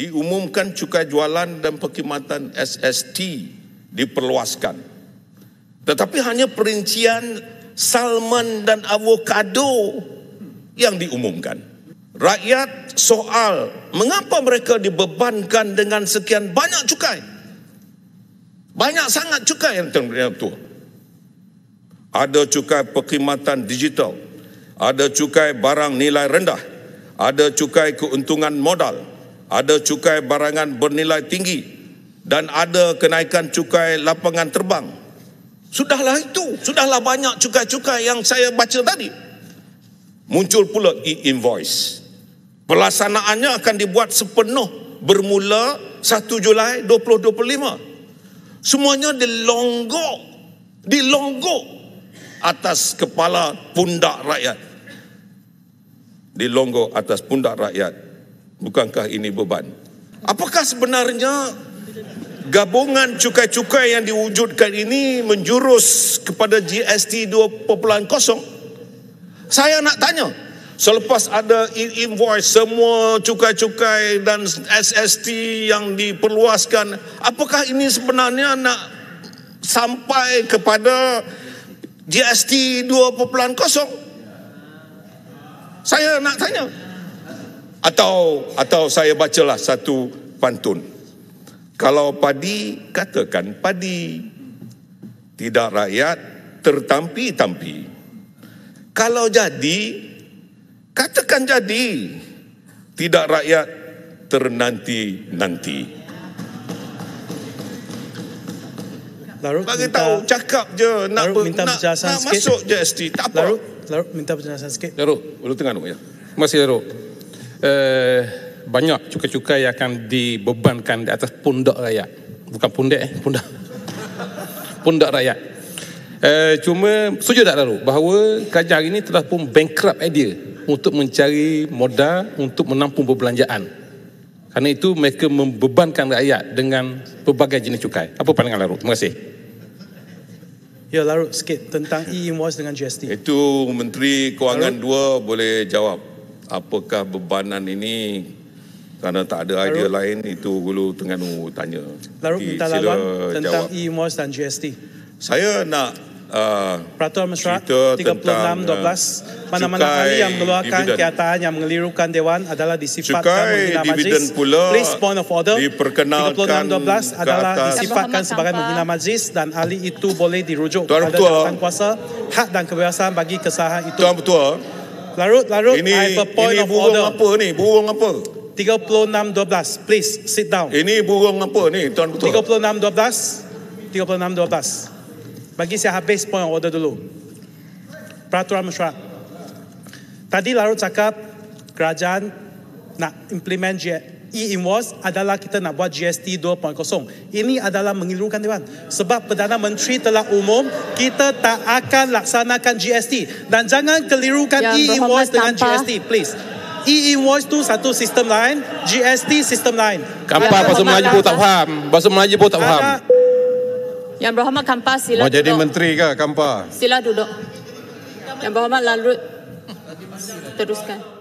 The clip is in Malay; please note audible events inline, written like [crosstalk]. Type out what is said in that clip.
diumumkan cukai jualan dan perkhidmatan SST diperluaskan. Tetapi hanya perincian salmon dan avocado yang diumumkan. Rakyat soal mengapa mereka dibebankan dengan sekian banyak cukai. Banyak sangat cukai yang itu. Ada cukai perkhidmatan digital. Ada cukai barang nilai rendah. Ada cukai keuntungan modal ada cukai barangan bernilai tinggi dan ada kenaikan cukai lapangan terbang. Sudahlah itu, sudahlah banyak cukai-cukai yang saya baca tadi. Muncul pula e-invoice. Pelaksanaannya akan dibuat sepenuh bermula 1 Julai 2025. Semuanya dilonggok, dilonggok atas kepala pundak rakyat. Dilonggok atas pundak rakyat Bukankah ini beban? Apakah sebenarnya gabungan cukai-cukai yang diwujudkan ini menjurus kepada GST 2.0? Saya nak tanya. Selepas ada invoice semua cukai-cukai dan SST yang diperluaskan, apakah ini sebenarnya nak sampai kepada GST 2.0? Saya nak tanya. Atau atau saya bacalah satu pantun. Kalau padi katakan padi. Tidak rakyat tertampi-tampi. Kalau jadi katakan jadi. Tidak rakyat ternanti-nanti. Lalu bagi minta, tahu cakap je nak ber, minta nak, nak masuk GST tak apa. Lalu, lalu minta penjelasan sikit. Lalu, lalu tengah tu ya. Masih lalu. Eh, banyak cukai-cukai yang akan dibebankan di atas pundak rakyat. Bukan pundak, eh? pundak. [laughs] pundak rakyat. Uh, eh, cuma setuju tak lalu bahawa kerajaan hari ini telah pun bankrupt idea untuk mencari modal untuk menampung perbelanjaan. Kerana itu mereka membebankan rakyat dengan pelbagai jenis cukai. Apa pandangan lalu? Terima kasih. Ya Larut sikit tentang e-invoice dengan GST. Itu Menteri Kewangan 2 boleh jawab apakah bebanan ini kerana tak ada idea Laru. lain itu Hulu Terengganu tanya. Lalu minta laluan tentang e-MOS dan GST. Saya nak Uh, Peraturan Mesyuarat uh, 36.12 mana-mana kali yang mengeluarkan kenyataan yang mengelirukan Dewan adalah disifatkan menghina majlis. Pula Please point of order. 36.12 adalah disifatkan sebagai menghina majlis dan ahli itu boleh dirujuk Tuan kepada Tuan Kuasa hak dan kebebasan bagi kesalahan itu. Tuan Ketua, larut, larut. Ini, I have a point ini burung of order. apa ni? Burung apa? 36.12. Please sit down. Ini burung apa ni, Tuan Ketua? 36.12. 36.12. Bagi saya habis point of order dulu. Peraturan mesyuarat. Tadi larut cakap kerajaan nak implement GX, e-invoice adalah kita nak buat GST 2.0. Ini adalah mengelirukan, Dewan. Sebab Perdana Menteri telah umum, kita tak akan laksanakan GST. Dan jangan kelirukan e-invoice dengan tanpa. GST, please. E-invoice tu satu sistem lain, GST sistem lain. Kampar ya, bahasa Melayu pun tak faham. Bahasa Melayu pun tak faham. Yang berhormat Kampar, sila Mau jadi menteri ke Kampar? Sila duduk. Yang berhormat Lalu, teruskan.